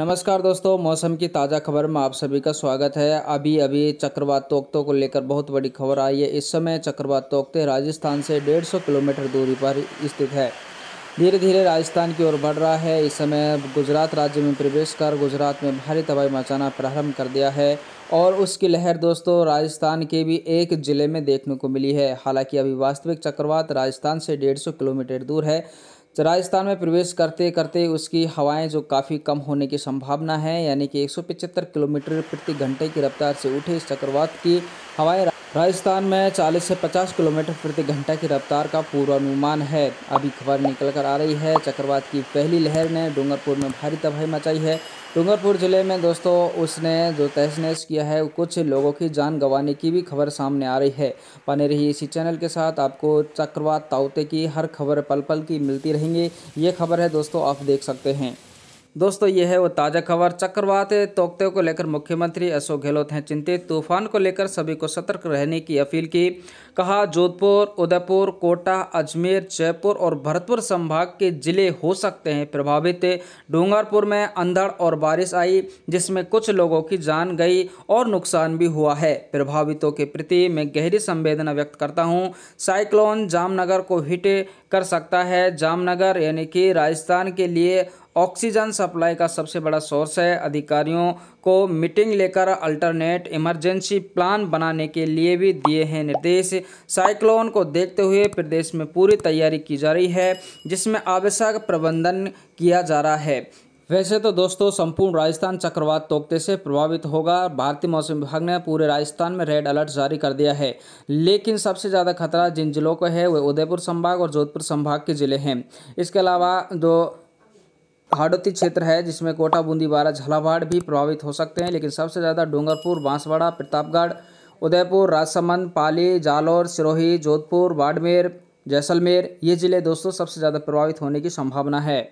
नमस्कार दोस्तों मौसम की ताज़ा खबर में आप सभी का स्वागत है अभी अभी चक्रवात तोकतों को लेकर बहुत बड़ी खबर आई है इस समय चक्रवात तोकते राजस्थान से 150 किलोमीटर दूरी पर स्थित है धीरे धीरे राजस्थान की ओर बढ़ रहा है इस समय गुजरात राज्य में प्रवेश कर गुजरात में भारी तबाही मचाना प्रारंभ कर दिया है और उसकी लहर दोस्तों राजस्थान के भी एक ज़िले में देखने को मिली है हालांकि अभी वास्तविक चक्रवात राजस्थान से डेढ़ किलोमीटर दूर है तो राजस्थान में प्रवेश करते करते उसकी हवाएं जो काफ़ी कम होने की संभावना है यानी कि एक किलोमीटर प्रति घंटे की रफ्तार से उठे इस चक्रवात की हवाएं राजस्थान में 40 से 50 किलोमीटर प्रति घंटा की रफ्तार का पूर्वानुमान है अभी खबर निकल कर आ रही है चक्रवात की पहली लहर ने डूंगरपुर में भारी तबाही मचाई है डूंगरपुर जिले में दोस्तों उसने जो तहस किया है कुछ लोगों की जान गंवाने की भी खबर सामने आ रही है बने रही इसी चैनल के साथ आपको चक्रवात ताउते की हर खबर पल पल की मिलती रहेंगी ये खबर है दोस्तों आप देख सकते हैं दोस्तों यह है वो ताज़ा खबर चक्रवात तोकते को लेकर मुख्यमंत्री अशोक गहलोत हैं चिंतित तूफान को लेकर सभी को सतर्क रहने की अपील की कहा जोधपुर उदयपुर कोटा अजमेर जयपुर और भरतपुर संभाग के जिले हो सकते हैं प्रभावित डूंगरपुर में अंधड़ और बारिश आई जिसमें कुछ लोगों की जान गई और नुकसान भी हुआ है प्रभावितों के प्रति मैं गहरी संवेदना व्यक्त करता हूँ साइक्लोन जामनगर को हिट कर सकता है जामनगर यानी कि राजस्थान के लिए ऑक्सीजन सप्लाई का सबसे बड़ा सोर्स है अधिकारियों को मीटिंग लेकर अल्टरनेट इमरजेंसी प्लान बनाने के लिए भी दिए हैं निर्देश साइक्लोन को देखते हुए प्रदेश में पूरी तैयारी की जा रही है जिसमें आवश्यक प्रबंधन किया जा रहा है वैसे तो दोस्तों संपूर्ण राजस्थान चक्रवात तोकते से प्रभावित होगा भारतीय मौसम विभाग ने पूरे राजस्थान में रेड अलर्ट जारी कर दिया है लेकिन सबसे ज़्यादा खतरा जिन जिलों को है वे उदयपुर संभाग और जोधपुर संभाग के ज़िले हैं इसके अलावा जो हाड़ौती क्षेत्र है जिसमें कोटा बूंदी बारा झालावाड़ भी प्रभावित हो सकते हैं लेकिन सबसे ज़्यादा डूंगरपुर बांसवाड़ा प्रतापगढ़ उदयपुर राजसमंद पाली जालौर सिरोही जोधपुर बाड़मेर जैसलमेर ये ज़िले दोस्तों सबसे ज़्यादा प्रभावित होने की संभावना है